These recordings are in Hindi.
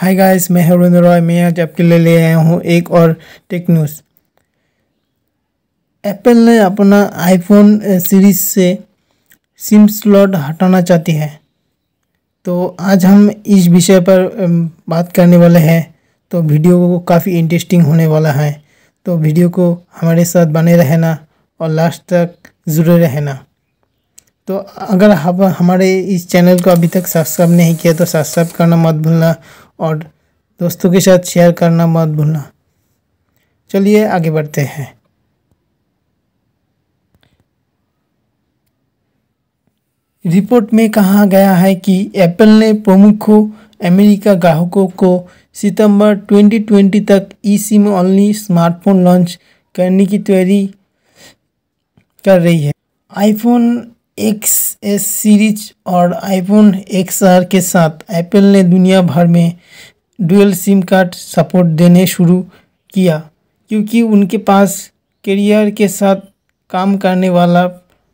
हाय गाइस मैं हरुण रॉय मैं आज आपके लिए ले आया हूँ एक और टेक न्यूज़ एप्पल ने अपना आईफोन सीरीज से सिम स्लॉट हटाना चाहती है तो आज हम इस विषय पर बात करने वाले हैं तो वीडियो को काफ़ी इंटरेस्टिंग होने वाला है तो वीडियो को हमारे साथ बने रहना और लास्ट तक जुड़े रहना तो अगर आप हमारे इस चैनल को अभी तक सब्सक्राइब नहीं किया तो सब्सक्राइब करना मत भूलना और दोस्तों के साथ शेयर करना मत भूलना चलिए आगे बढ़ते हैं रिपोर्ट में कहा गया है कि एप्पल ने प्रमुख अमेरिका ग्राहकों को सितंबर 2020 तक e SIM only smartphone launch करने की तैयारी कर रही है आईफोन एक्स एस सीरीज और आईफोन एक्स आर के साथ एप्पल ने दुनिया भर में डुअल सिम कार्ड सपोर्ट देने शुरू किया क्योंकि उनके पास करियर के साथ काम करने वाला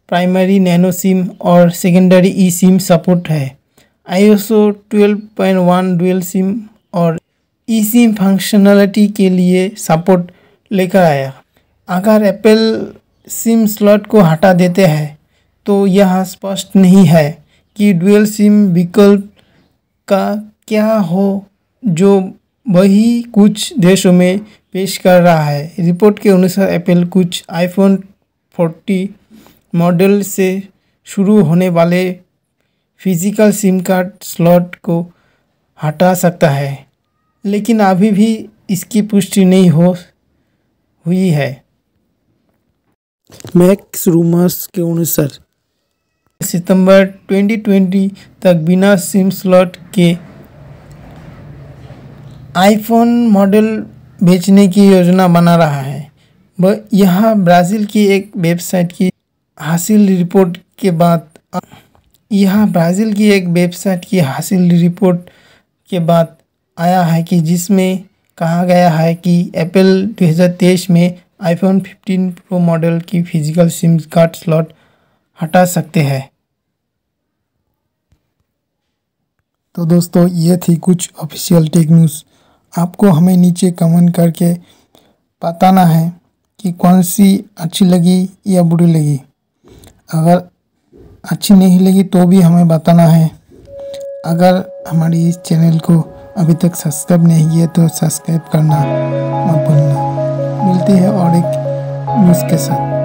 प्राइमरी नैनो सिम और सेकेंडरी ई सिम सपोर्ट है I O twelve point one dual SIM और ई सिम फंक्शनलिटी के लिए सपोर्ट लेकर आया अगर एप्पल सिम स्लॉट को हटा देते हैं तो यह स्पष्ट नहीं है कि ड्यूल सिम विकल्प का क्या हो जो वही कुछ देशों में पेश कर रहा है रिपोर्ट के अनुसार एप्पल कुछ आईफोन 40 मॉडल से शुरू होने वाले फिजिकल सिम कार्ड स्लॉट को हटा सकता है लेकिन अभी भी इसकी पुष्टि नहीं हो हुई है मैक्स रूमर्स के अनुसार सितंबर 2020 तक बिना सिम स्लॉट के आईफोन मॉडल बेचने की योजना बना रहा है यह ब्राज़ील की एक वेबसाइट की हासिल रिपोर्ट के बाद यह ब्राज़ील की एक वेबसाइट की हासिल रिपोर्ट के बाद आया है कि जिसमें कहा गया है कि एप्पल 2023 में आईफोन 15 प्रो मॉडल की फिजिकल सिम कार्ड स्लॉट हटा सकते हैं तो दोस्तों ये थी कुछ ऑफिशियल टेक न्यूज़ आपको हमें नीचे कमेंट करके बताना है कि कौन सी अच्छी लगी या बुरी लगी अगर अच्छी नहीं लगी तो भी हमें बताना है अगर हमारी इस चैनल को अभी तक सब्सक्राइब नहीं किया तो सब्सक्राइब करना मत भूलना मिलती है और एक न्यूज़ के साथ